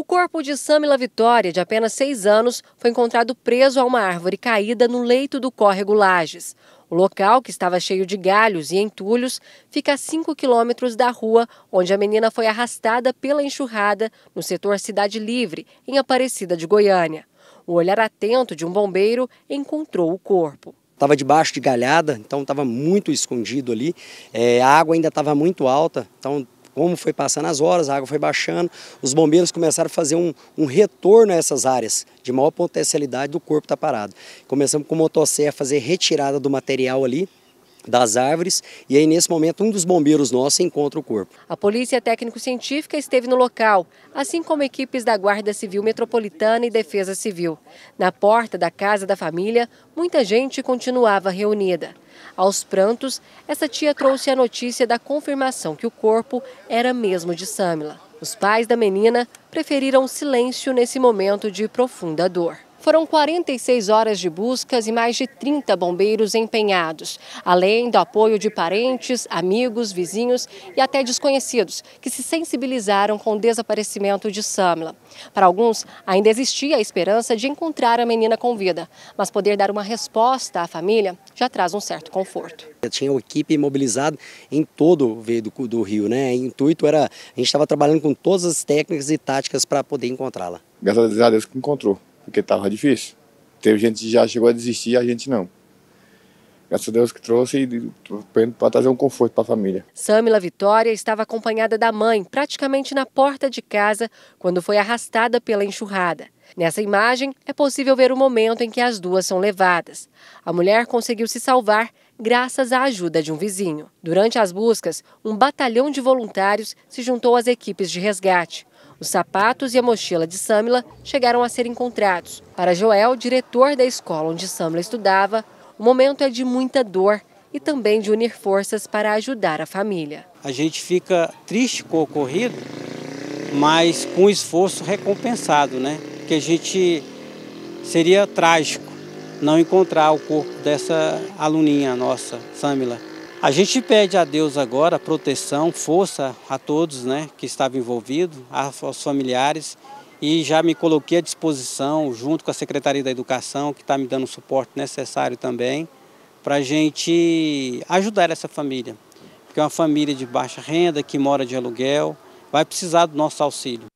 O corpo de Samila Vitória, de apenas seis anos, foi encontrado preso a uma árvore caída no leito do córrego Lages. O local, que estava cheio de galhos e entulhos, fica a 5 quilômetros da rua onde a menina foi arrastada pela enxurrada no setor Cidade Livre, em Aparecida de Goiânia. O olhar atento de um bombeiro encontrou o corpo. Estava debaixo de galhada, então estava muito escondido ali. É, a água ainda estava muito alta, então como foi passando as horas, a água foi baixando, os bombeiros começaram a fazer um, um retorno a essas áreas de maior potencialidade do corpo está parado. Começamos com motosserra a fazer retirada do material ali, das árvores e aí nesse momento um dos bombeiros nossos encontra o corpo. A polícia técnico-científica esteve no local, assim como equipes da Guarda Civil Metropolitana e Defesa Civil. Na porta da casa da família, muita gente continuava reunida. Aos prantos, essa tia trouxe a notícia da confirmação que o corpo era mesmo de Samila. Os pais da menina preferiram silêncio nesse momento de profunda dor. Foram 46 horas de buscas e mais de 30 bombeiros empenhados, além do apoio de parentes, amigos, vizinhos e até desconhecidos que se sensibilizaram com o desaparecimento de Samla. Para alguns, ainda existia a esperança de encontrar a menina com vida, mas poder dar uma resposta à família já traz um certo conforto. tinha uma equipe mobilizada em todo o veio do, do Rio, né? O intuito era, a gente estava trabalhando com todas as técnicas e táticas para poder encontrá-la. Graças a Deus que encontrou porque estava difícil. Teve gente que já chegou a desistir, a gente não. Graças a Deus que trouxe para trazer um conforto para a família. Samila Vitória estava acompanhada da mãe, praticamente na porta de casa, quando foi arrastada pela enxurrada. Nessa imagem, é possível ver o momento em que as duas são levadas. A mulher conseguiu se salvar graças à ajuda de um vizinho. Durante as buscas, um batalhão de voluntários se juntou às equipes de resgate. Os sapatos e a mochila de Samila chegaram a ser encontrados. Para Joel, diretor da escola onde Samila estudava, o momento é de muita dor e também de unir forças para ajudar a família. A gente fica triste com o ocorrido, mas com esforço recompensado, né? Que a gente seria trágico não encontrar o corpo dessa aluninha nossa, Samila. A gente pede a Deus agora proteção, força a todos né, que estavam envolvidos, aos familiares, e já me coloquei à disposição, junto com a Secretaria da Educação, que está me dando o suporte necessário também, para a gente ajudar essa família. Porque é uma família de baixa renda, que mora de aluguel, vai precisar do nosso auxílio.